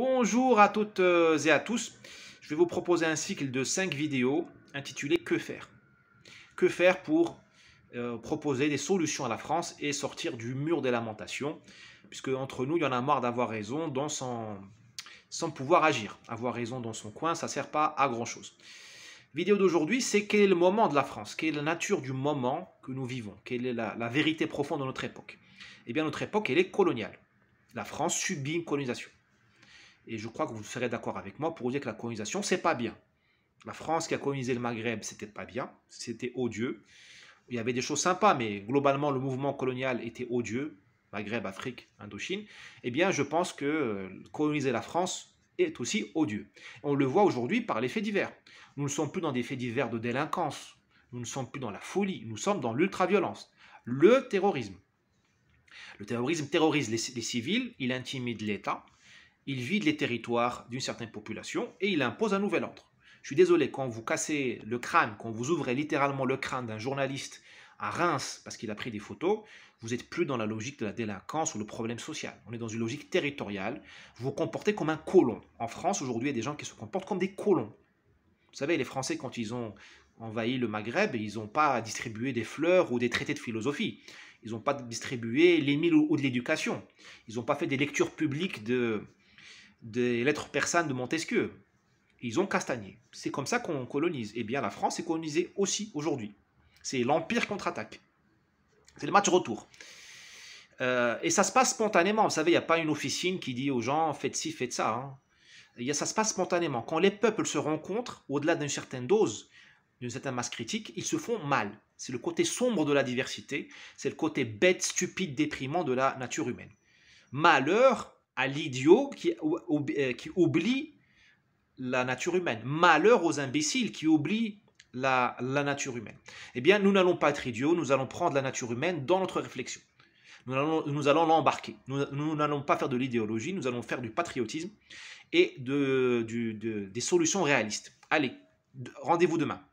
Bonjour à toutes euh, et à tous. Je vais vous proposer un cycle de 5 vidéos intitulées Que faire Que faire pour euh, proposer des solutions à la France et sortir du mur des lamentations Puisque entre nous, il y en a marre d'avoir raison dans son... sans pouvoir agir. Avoir raison dans son coin, ça ne sert pas à grand-chose. Vidéo d'aujourd'hui, c'est quel est le moment de la France Quelle est la nature du moment que nous vivons Quelle est la, la vérité profonde de notre époque Eh bien, notre époque, elle est coloniale. La France subit une colonisation et je crois que vous serez d'accord avec moi pour dire que la colonisation, c'est pas bien. La France qui a colonisé le Maghreb, c'était pas bien, c'était odieux. Il y avait des choses sympas, mais globalement, le mouvement colonial était odieux. Maghreb, Afrique, Indochine. Eh bien, je pense que euh, coloniser la France est aussi odieux. On le voit aujourd'hui par les faits divers. Nous ne sommes plus dans des faits divers de délinquance. Nous ne sommes plus dans la folie. Nous sommes dans l'ultraviolence. Le terrorisme. Le terrorisme terrorise les civils, il intimide l'État, il vide les territoires d'une certaine population et il impose un nouvel ordre. Je suis désolé, quand vous cassez le crâne, quand vous ouvrez littéralement le crâne d'un journaliste à Reims parce qu'il a pris des photos, vous n'êtes plus dans la logique de la délinquance ou le problème social. On est dans une logique territoriale. Vous vous comportez comme un colon. En France, aujourd'hui, il y a des gens qui se comportent comme des colons. Vous savez, les Français, quand ils ont envahi le Maghreb, ils n'ont pas distribué des fleurs ou des traités de philosophie. Ils n'ont pas distribué les mille ou de l'éducation. Ils n'ont pas fait des lectures publiques de, des lettres persanes de Montesquieu. Ils ont castagné. C'est comme ça qu'on colonise. Et eh bien la France est colonisée aussi aujourd'hui. C'est l'Empire contre-attaque. C'est le match retour. Euh, et ça se passe spontanément. Vous savez, il n'y a pas une officine qui dit aux gens faites ci, faites ça. Et hein. eh ça se passe spontanément. Quand les peuples se rencontrent, au-delà d'une certaine dose, d'une certaine masse critique, ils se font mal. C'est le côté sombre de la diversité, c'est le côté bête, stupide, déprimant de la nature humaine. Malheur à l'idiot qui, euh, qui, oublie la nature humaine. Malheur aux imbéciles qui oublient la, nature humaine. Eh bien, nous n'allons pas être idiots, nous allons prendre la nature humaine dans notre réflexion. Nous allons, l'embarquer. Nous n'allons pas faire de l'idéologie, nous allons faire du patriotisme et des solutions réalistes. Allez, rendez-vous demain.